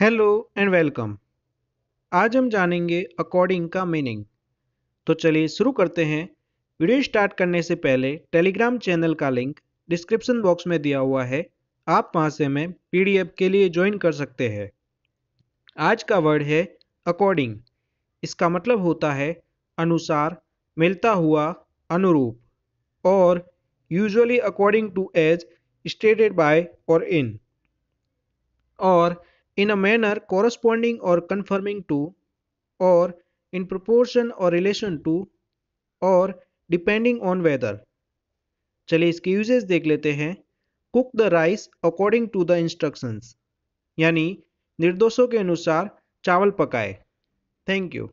hello and welcome आज हम जानेंगे अकॉर्डिंग का मीनिंग तो चलिए शुरू करते हैं वीडियो स्टार्ट करने से पहले टेलीग्राम चैनल का लिंक डिस्क्रिप्शन बॉक्स में दिया हुआ है आप वहां से हमें पीडीएफ के लिए ज्वाइन कर सकते हैं आज का वर्ड है अकॉर्डिंग इसका मतलब होता है अनुसार मिलता हुआ अनुरूप और usually according to age stated by और इन और in a manner corresponding or conforming to or in proportion or relation to और डिपेंडिंग ऑन वेदर चलिए इसके यूजेस देख लेते हैं cook the rice according to the instructions यानी निर्देशों के अनुसार चावल पकाए थैंक यू